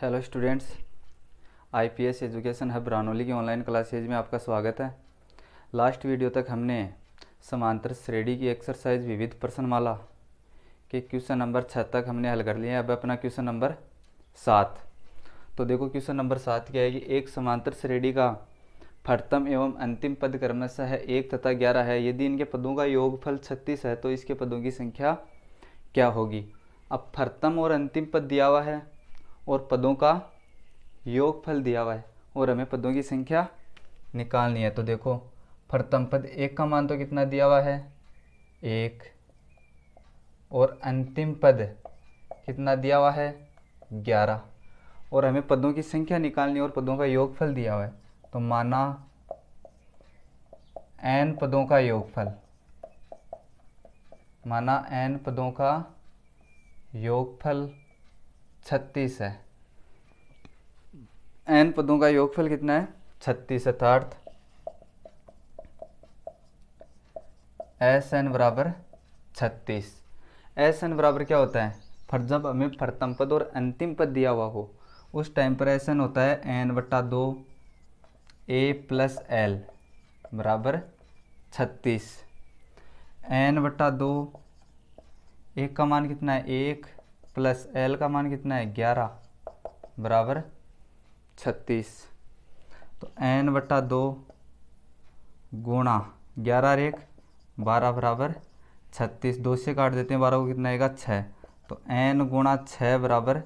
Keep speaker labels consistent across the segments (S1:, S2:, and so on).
S1: hello students IPS education hub Ranoli की online classes में आपका स्वागत है लास्ट वीडियो तक हमने समांतर श्रेणी की एक्सरसाइज विविध प्रश्नमाला के क्वेश्चन नंबर छः तक हमने हल कर लिया अब अपना क्वेश्चन नंबर सात तो देखो क्वेश्चन नंबर सात क्या है कि एक समांतर श्रेणी का फटतम एवं अंतिम पद क्रमशः है एक तथा ग्यारह है यदि इनके पदों का योगफल छत्तीस है तो इसके पदों की संख्या क्या होगी अब फरतम और अंतिम पद दिया हुआ है और पदों का योगफल दिया हुआ है और हमें पदों की संख्या निकालनी है तो देखो प्रथम पद एक का मान तो कितना दिया हुआ है एक और अंतिम पद कितना दिया हुआ है ग्यारह और हमें पदों की संख्या निकालनी और पदों का योगफल दिया हुआ है तो माना एन पदों का योगफल माना एन पदों का योगफल छत्तीस है एन पदों का योगफल कितना है छत्तीस अर्थार्थ एस एन बराबर छत्तीस एस एन बराबर क्या होता है फर जब हमें प्रथम पद और अंतिम पद दिया हुआ हो उस टाइम पर एस एन होता है एन बट्टा दो ए प्लस एल बराबर छत्तीस एन बट्टा दो एक का मान कितना है एक प्लस एल का मान कितना है ग्यारह बराबर छत्तीस तो एन बटा दो गुणा ग्यारह रेख एक बारह बराबर छत्तीस दो से काट देते हैं बारह को कितना आएगा छः तो एन गुणा छः बराबर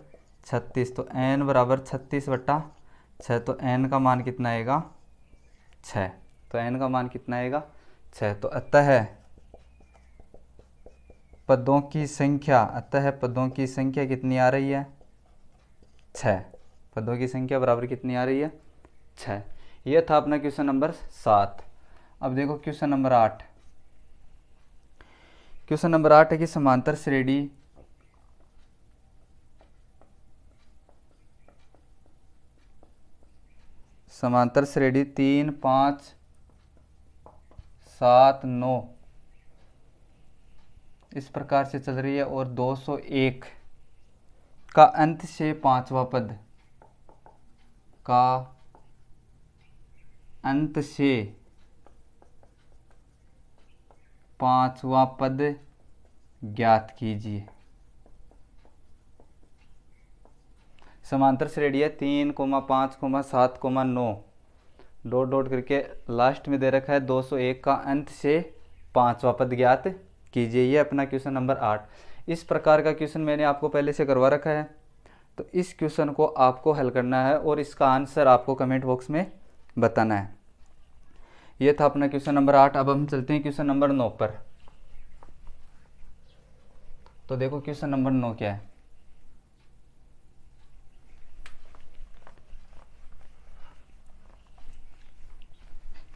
S1: छत्तीस तो एन बराबर छत्तीस बट्टा छः तो एन का मान कितना आएगा छ तो एन का मान कितना आएगा छः तो अतः पदों की संख्या अतः पदों की संख्या कितनी आ रही है छः पदों की संख्या बराबर कितनी आ रही है छः यह था अपना क्वेश्चन नंबर सात अब देखो क्वेश्चन नंबर आठ क्वेश्चन नंबर आठ है कि समांतर श्रेणी समांतर श्रेणी तीन पाँच सात नौ इस प्रकार से चल रही है और 201 का अंत से पांचवा पद का अंत से पांचवा पद ज्ञात कीजिए समांतर श्रेणी है तीन कोमा पाँच कोमा सात कोमा नौ डोट डोट करके लास्ट में दे रखा है 201 का अंत से पांचवा पद ज्ञात कीजिए ये अपना क्वेश्चन नंबर आठ इस प्रकार का क्वेश्चन मैंने आपको पहले से करवा रखा है तो इस क्वेश्चन को आपको हल करना है और इसका आंसर आपको कमेंट बॉक्स में बताना है यह था अपना क्वेश्चन नंबर आठ अब हम चलते हैं क्वेश्चन नंबर नौ पर तो देखो क्वेश्चन नंबर नौ क्या है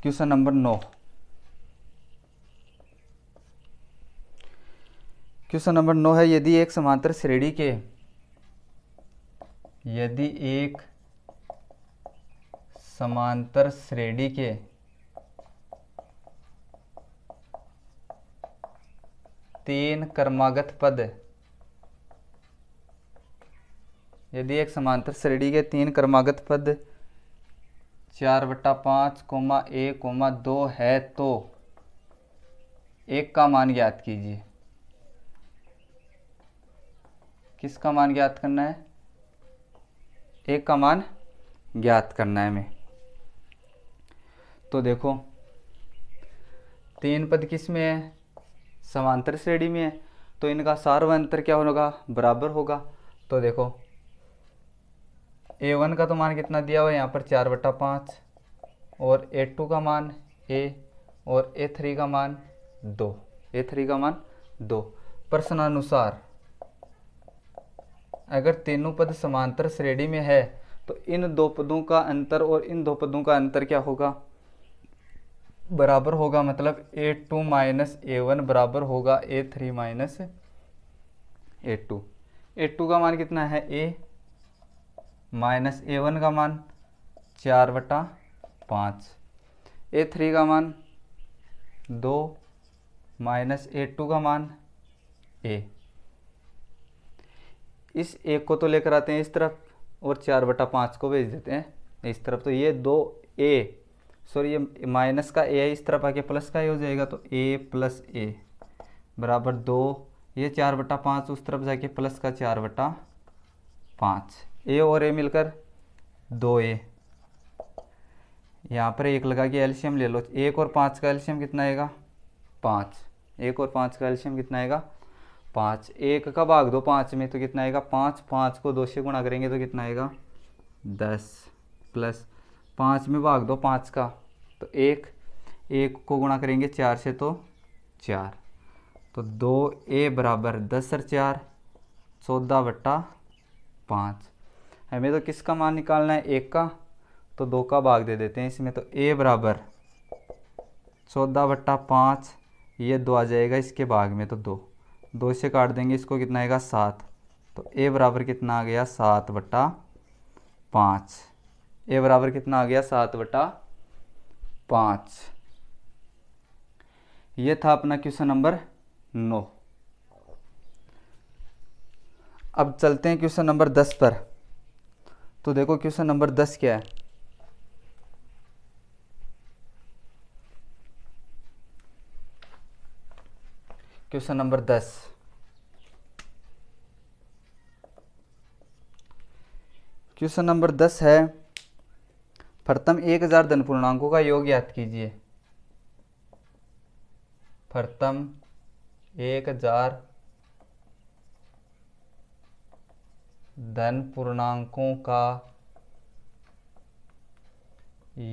S1: क्वेश्चन नंबर नौ क्वेश्चन नंबर नौ है यदि एक समांतर श्रेणी के यदि एक समांतर श्रेणी के तीन कर्मागत पद यदि एक समांतर श्रेणी के तीन कर्मागत पद चार बट्टा पाँच कोमा एक कोमा दो है तो एक का मान ज्ञात कीजिए किसका मान ज्ञात करना है एक का मान ज्ञात करना है हमें तो देखो तीन पद किस में है समांतर श्रेणी में है तो इनका सार्व अंतर क्या होगा बराबर होगा तो देखो ए वन का तो मान कितना दिया हुआ है यहाँ पर चार बटा पाँच और ए टू का मान ए और ए थ्री का मान दो ए थ्री का मान दो प्रश्नानुसार अगर तीनों पद समांतर श्रेणी में है तो इन दो पदों का अंतर और इन दो पदों का अंतर क्या होगा बराबर होगा मतलब A two minus A one बराबर होगा A three minus A two A two का मान कितना है ए माइनस ए वन का मान चार बटा पाँच ए थ्री का मान दो माइनस ए टू का मान ए इस एक को तो लेकर आते हैं इस तरफ और चार बटा पाँच को भेज देते हैं इस तरफ तो ये दो ए सॉरी ये माइनस का ए इस तरफ आके प्लस का ए हो जाएगा तो ए प्लस ए बराबर दो ये चार बटा पाँच उस तरफ जाके प्लस का चार बटा पाँच ए और ए मिलकर दो ए यहाँ पर एक लगा के एल्शियम ले लो एक और पाँच का एल्शियम कितना आएगा पाँच एक और पाँच का एल्शियम कितना आएगा पाँच एक का भाग दो पाँच में तो कितना आएगा पाँच पाँच को दो से गुणा करेंगे तो कितना आएगा दस प्लस पाँच में भाग दो पाँच का तो एक एक को गुणा करेंगे चार से तो चार तो दो ए बराबर दस और चार चौदह बट्टा पाँच हमें तो किसका मान निकालना है एक का तो दो का भाग दे देते हैं इसमें तो ए बराबर चौदह बट्टा पाँच ये दो आ जाएगा इसके भाग में तो दो दो से काट देंगे इसको कितना आएगा सात तो ए बराबर कितना आ गया सात बट्टा पाँच ए बराबर कितना आ गया सात बटा पाँच ये था अपना क्वेश्चन नंबर नौ अब चलते हैं क्वेश्चन नंबर दस पर तो देखो क्वेश्चन नंबर दस क्या है क्वेश्चन नंबर दस क्वेश्चन नंबर दस है प्रथम एक हजार धन पूर्णांकों का योग याद कीजिए प्रथम एक हजार धन पूर्णांकों का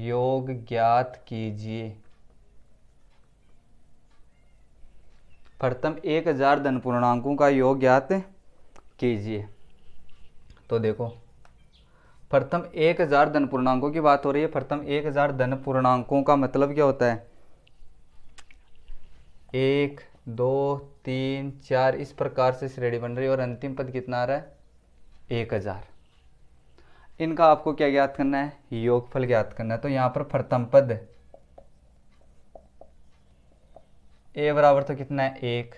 S1: योग ज्ञात कीजिए प्रथम एक हजार धन पूर्णांकों का योग ज्ञात कीजिए तो देखो प्रथम एक हजार धन पूर्णांकों की बात हो रही है प्रथम एक हजार धन पूर्णांकों का मतलब क्या होता है एक दो तीन चार इस प्रकार से श्रेणी बन रही है और अंतिम पद कितना आ रहा है एक हज़ार इनका आपको क्या ज्ञात करना है योगफल ज्ञात करना है तो यहाँ पर प्रथम पद ए बराबर तो कितना है एक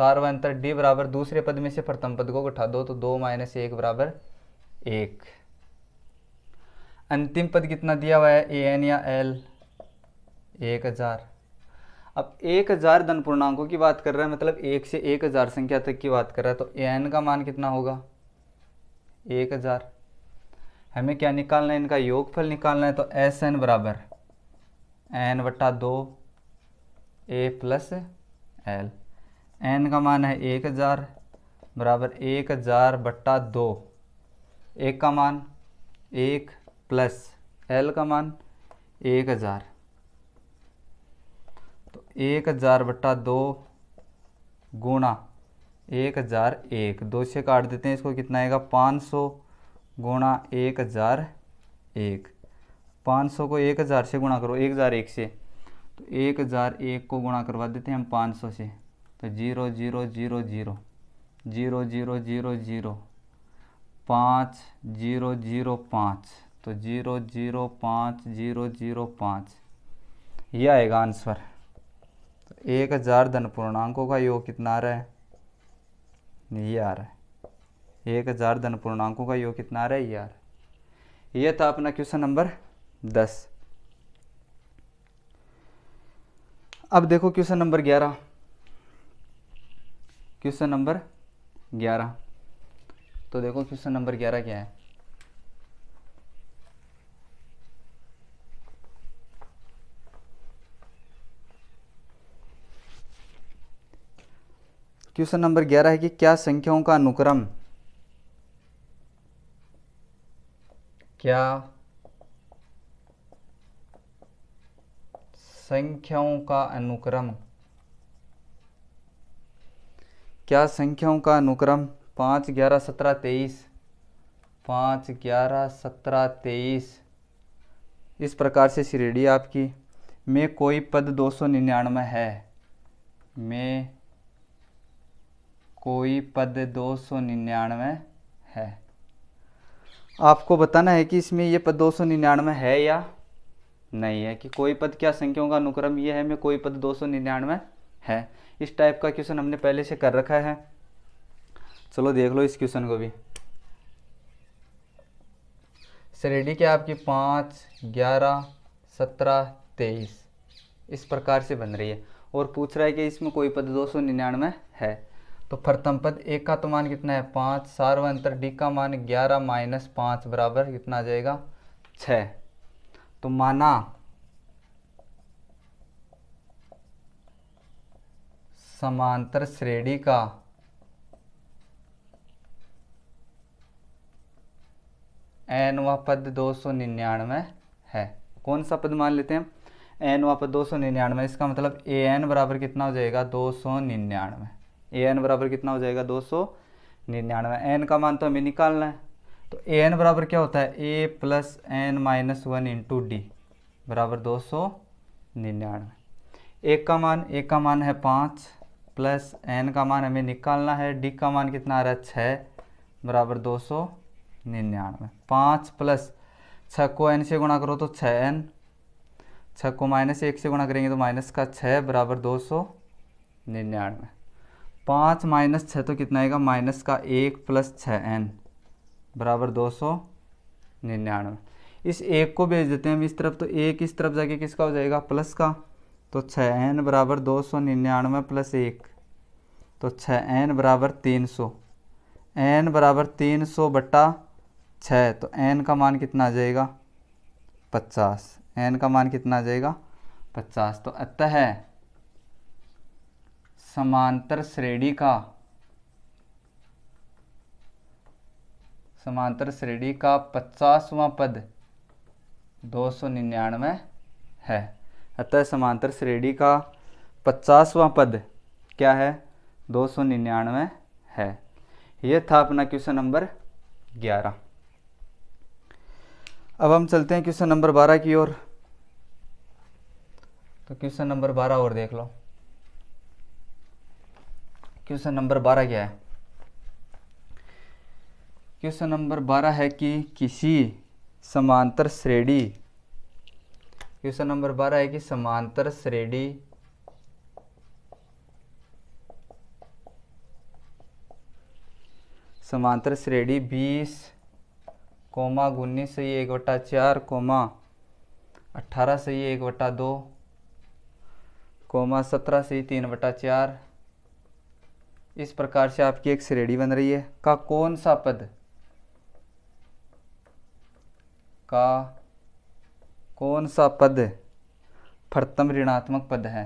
S1: अंतर डी बराबर दूसरे पद में से प्रथम पद को उठा दो तो दो माइनस एक बराबर एक अंतिम पद कितना दिया हुआ है ए एन या एल एक हज़ार अब एक हज़ार धन पूर्णांकों की बात कर रहा है मतलब एक से एक हज़ार संख्या तक की बात कर रहा है तो ए एन का मान कितना होगा एक हज़ार हमें क्या निकालना है इनका योगफल निकालना है तो एस एन बराबर एन बटा दो ए प्लस एल एन का मान है एक हज़ार बराबर एक हज़ार बट्टा दो एक का मान एक प्लस एल का मान एक हज़ार तो एक हज़ार बट्टा दो गुणा एक हज़ार एक दो से काट देते हैं इसको कितना आएगा पाँच सौ गुणा एक हज़ार एक पाँच सौ को एक हज़ार से गुणा करो एक हज़ार एक से तो एक हज़ार एक को गुणा करवा देते हैं हम पाँच सौ से तो zero zero zero zero zero zero zero zero पाँच जीरो जीरो पाँच तो जीरो जीरो पाँच जीरो जीरो पाँच ये आएगा आंसर तो एक हज़ार धन पूर्णांकों का योग कितना आ रहा है ये आ रहा है एक हज़ार धन पूर्णांकों का योग कितना आ रहा है ये आ रहा है ये था अपना क्वेश्चन नंबर दस अब देखो क्वेश्चन नंबर ग्यारह क्वेश्चन नंबर ग्यारह तो देखो क्वेश्चन नंबर ग्यारह क्या है क्वेश्चन नंबर ग्यारह है कि क्या संख्याओं का अनुक्रम क्या संख्याओं का अनुक्रम क्या संख्याओं का अनुक्रम पाँच ग्यारह सत्रह तेईस पाँच ग्यारह सत्रह तेईस इस प्रकार से श्रेणी आपकी में कोई पद दो सौ निन्यानवे है में कोई पद दो सौ निन्यानवे है आपको बताना है कि इसमें यह पद दो सौ निन्यानवे है या नहीं है कि कोई पद क्या संख्याओं का अनुक्रम ये है में कोई पद दो है इस टाइप का क्वेश्चन हमने पहले से कर रखा है चलो देख लो इस क्वेश्चन को भी श्रेणी क्या आपकी पाँच ग्यारह सत्रह तेईस इस प्रकार से बन रही है और पूछ रहा है कि इसमें कोई पद दो सौ निन्यानवे है तो प्रथम पद एक का तो मान कितना है पाँच सार्व अंतर डी का मान ग्यारह माइनस पाँच बराबर कितना आ जाएगा छः तो माना समांतर श्रेणी का एनवा पद दो सौ निन्यानवे है कौन सा पद मान लेते हैं एनवा पद दो सौ निन्यानवे इसका मतलब ए एन बराबर कितना हो जाएगा दो सौ निन्यानवे ए एन बराबर कितना हो जाएगा दो सौ निन्यानवे एन का मान तो हमें निकालना है तो ए एन बराबर क्या होता है A plus N minus one into D बराबर दो सौ निन्यानवे एक का मान एक का मान है पाँच प्लस एन का मान हमें निकालना है डी का मान कितना आ रहा है छः बराबर दो सौ निन्यानवे पाँच प्लस छः को एन से गुणा करो तो छः एन छः को माइनस एक से गुणा करेंगे तो माइनस का छः बराबर दो सौ निन्यानवे पाँच माइनस छः तो कितना आएगा माइनस का एक प्लस छः एन बराबर दो सौ निन्यानवे इस एक को भेज देते हैं हम इस तरफ तो एक इस तरफ जाके किसका हो जाएगा प्लस का तो छः एन बराबर दो सौ निन्यानवे प्लस एक तो छ एन बराबर तीन सौ एन बराबर तीन सौ बट्टा छः तो एन का मान कितना आ जाएगा पचास एन का मान कितना आ जाएगा पचास तो अतः समांतर श्रेणी का समांतर श्रेणी का पचासवां पद दो सौ निन्यानवे है अतः समांतर श्रेणी का पचासवां पद क्या है दो सौ निन्यानवे है यह था अपना क्वेश्चन नंबर ग्यारह अब हम चलते हैं क्वेश्चन नंबर बारह की ओर तो क्वेश्चन नंबर बारह और देख लो क्वेश्चन नंबर बारह क्या है क्वेश्चन नंबर बारह है कि किसी समांतर श्रेणी क्वेश्चन नंबर बारह है कि समांतर श्रेणी समांतर श्रेणी बीस कोमा उन्नीस सही एक बटा चार कोमा अट्ठारह सही एक बटा दो कोमा सत्रह सही तीन बटा चार इस प्रकार से आपकी एक श्रेणी बन रही है का कौन सा पद का कौन सा पद प्रथम ऋणात्मक पद है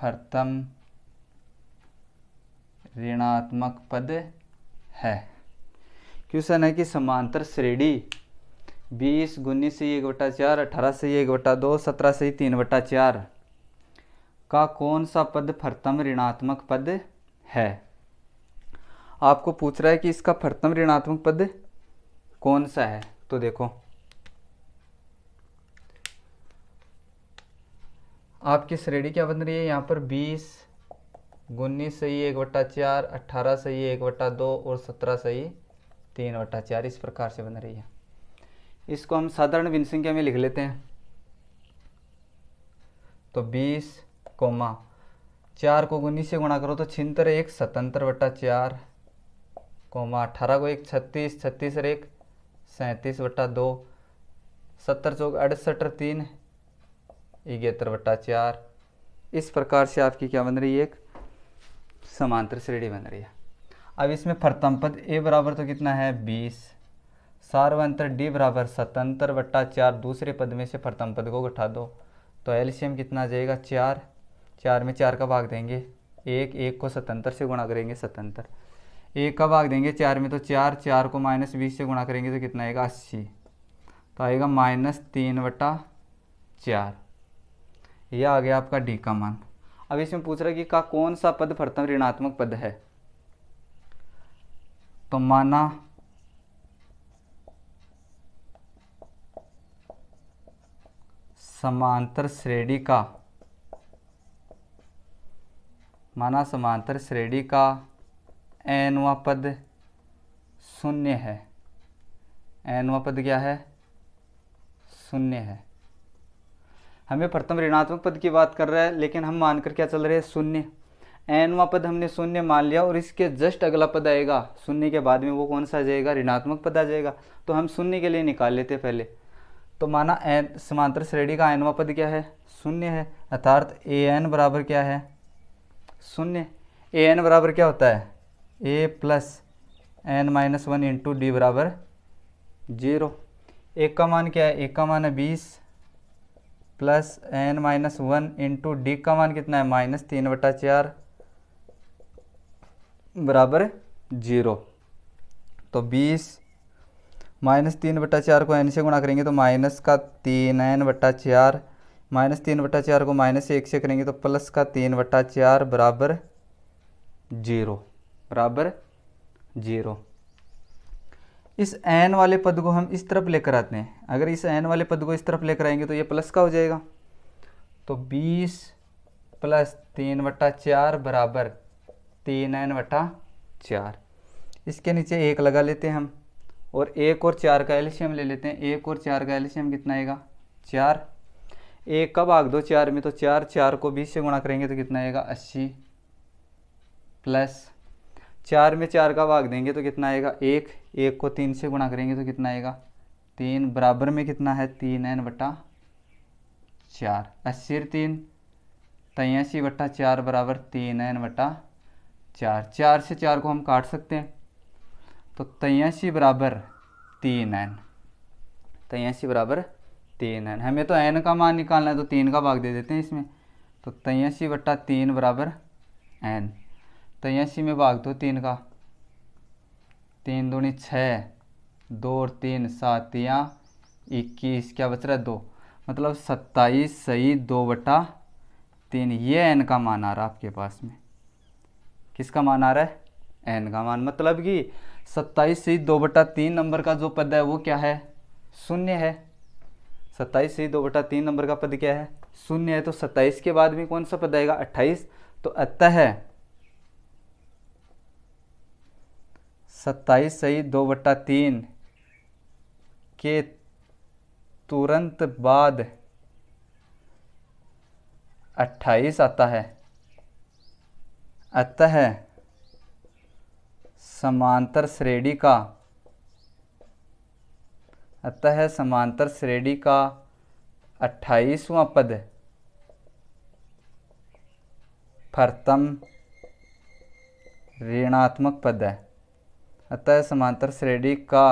S1: प्रथम ऋणात्मक पद है क्वेश्चन है कि समांतर श्रेणी बीस उन्नीस से एक बटा चार अठारह से एक बटा दो सत्रह से तीन बटा चार का कौन सा पद प्रथम ऋणात्मक पद है आपको पूछ रहा है कि इसका प्रथम ऋणात्मक पद कौन सा है तो देखो आपकी श्रेणी क्या बन रही है यहाँ पर बीस उन्नीस सही एक बट्टा चार अट्ठारह सही एक बट्टा दो और सत्रह सही तीन बट्टा चार इस प्रकार से बन रही है इसको हम साधारण भिन्न संख्या में लिख लेते हैं तो बीस कोमा चार को उन्नीस से गुणा करो तो छिहत्तर एक सतंत्र बट्टा चार कोमा अट्ठारह को एक छत्तीस छत्तीस और एक सैंतीस वटा दो सत्तर चौक अड़सठ तीन इकहत्तर वटा चार इस प्रकार से आपकी क्या बन रही है एक समांतर श्रेणी बन रही है अब इसमें प्रथम पद ए बराबर तो कितना है बीस सार्वंतर डी बराबर सतंत्र बट्टा चार दूसरे पद में से प्रथम पद को घटा दो तो एलसीएम कितना आ जाएगा चार चार में चार का भाग देंगे एक एक को स्वतंत्र से गुणा करेंगे स्वतंत्र एक का भाग देंगे चार में तो चार चार को माइनस बीस से गुणा करेंगे तो कितना आएगा अस्सी तो आएगा माइनस तीन बटा चार यह आ गया आपका डी का मान अब इसमें पूछ रहा है कि का कौन सा पद प्रथम ऋणात्मक पद है तो माना समांतर श्रेणी का माना समांतर श्रेणी का एनवा पद शून्य है एनवा पद क्या है शून्य है हमें प्रथम ऋणात्मक पद की बात कर रहा है लेकिन हम मानकर क्या चल रहे हैं शून्य एनवा पद हमने शून्य मान लिया और इसके जस्ट अगला पद आएगा शून्य के बाद में वो कौन सा आ जाएगा ऋणात्मक पद आ जाएगा तो हम शून्य के लिए निकाल लेते पहले तो माना एन समांतर श्रेणी का एनवा पद क्या है शून्य है अर्थार्थ ए एन बराबर क्या है शून्य ए एन बराबर क्या होता है A plus N minus one into D बराबर जीरो एक का मान क्या है एक का मान है बीस plus N minus one into D का मान कितना है माइनस तीन बटा चार बराबर जीरो तो बीस माइनस तीन बटा चार को एन से गुणा करेंगे तो माइनस का तीन एन बटा चार माइनस तीन बटा चार को माइनस एक से करेंगे तो प्लस का तीन बटा चार बराबर जीरो बराबर जीरो इस एन वाले पद को हम इस तरफ लेकर आते हैं अगर इस एन वाले पद को इस तरफ लेकर आएंगे तो ये प्लस का हो जाएगा तो बीस प्लस तीन वटा चार बराबर तीन एन वटा चार इसके नीचे एक लगा लेते हैं हम और एक और चार का एल्शियम ले लेते हैं एक और चार का एल्शियम कितना आएगा चार एक का भाग दो चार में तो चार चार को बीस से गुणा करेंगे तो कितना आएगा अस्सी प्लस चार में चार का भाग देंगे तो कितना आएगा एक एक को तीन से गुणा करेंगे तो कितना आएगा तीन बराबर में कितना है तीन एन बटा चार अस्सी तीन तयासी बट्टा चार बराबर तीन एन बटा चार चार से चार को हम काट सकते हैं तो तयासी बराबर तीन एन तयासी बराबर तीन एन हमें तो एन का मान निकालना है तो तीन का भाग दे देते हैं इसमें तो तयासी बट्टा तीन बराबर एन तो ऐसी में भाग दो तीन का तीन दूनी छः दो और तीन या इक्कीस क्या बच रहा है दो मतलब सत्ताईस सही दो बटा तीन ये एन का मान आ रहा है आपके पास में किसका मान आ रहा है एन का मान मतलब कि सत्ताईस सही दो बटा तीन नंबर का जो पद है वो क्या है शून्य है सत्ताईस सही दो बटा तीन नंबर का पद क्या है शून्य है तो सत्ताईस के बाद में कौन सा पद आएगा अट्ठाईस तो अतः है सत्ताईस सही दो बट्टा तीन के तुरंत बाद अट्ठाईस आता है अतः समांतर श्रेणी का अतः समांतर श्रेणी का अट्ठाईसवां पद फरतम ऋणात्मक पद है अतः समांतर श्रेणी का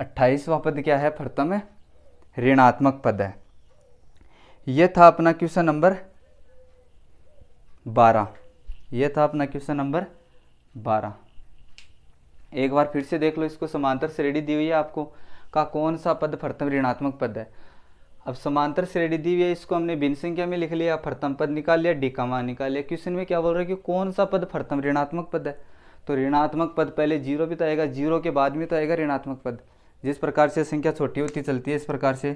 S1: अट्ठाईसवा पद क्या है प्रथम ऋणात्मक पद है यह था अपना क्वेश्चन नंबर बारह यह था अपना क्वेश्चन नंबर बारह एक बार फिर से देख लो इसको समांतर श्रेणी दी हुई है आपको का कौन सा पद प्रथम ऋणात्मक पद है अब समांतर श्रेणी दी हुई है इसको हमने बिन संख्या में लिख लिया प्रथम पद निकाल लिया डी का मान निकाल लिया क्वेश्चन में क्या बोल रहा है कि कौन सा पद प्रथम ऋणात्मक पद है तो ऋणात्मक पद पहले जीरो भी तो आएगा जीरो के बाद में तो आएगा ऋणात्मक पद जिस प्रकार से संख्या छोटी होती चलती है इस प्रकार से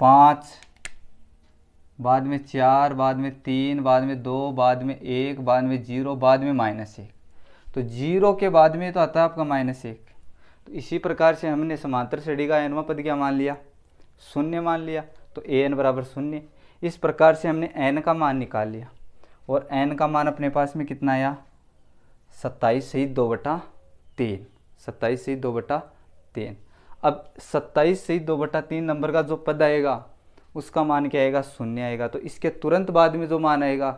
S1: पाँच बाद में चार बाद में तीन बाद में दो बाद में एक बाद में जीरो बाद में माइनस एक तो जीरो के बाद में तो आता है आपका माइनस एक तो इसी प्रकार से हमने समांतर श्रेणी का एनवा पद क्या मान लिया शून्य मान लिया तो ए एन बराबर शून्य इस प्रकार से हमने एन का मान निकाल लिया और एन का मान अपने पास में कितना आया सत्ताईस से दो बटा तीन सत्ताईस से दो बटा तीन अब सत्ताईस से दो बटा तीन नंबर का जो पद आएगा उसका मान क्या आएगा शून्य आएगा तो इसके तुरंत बाद में जो मान आएगा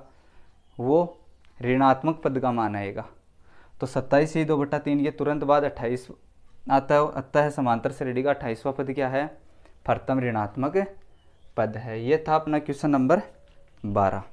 S1: वो ऋणात्मक पद का मान आएगा तो सत्ताईस से दो बटा तीन के तुरंत बाद अट्ठाईस आता है आता है समांतर श्रेणी का अट्ठाईसवा पद क्या है प्रथम ऋणात्मक पद है ये था अपना क्वेश्चन नंबर बारह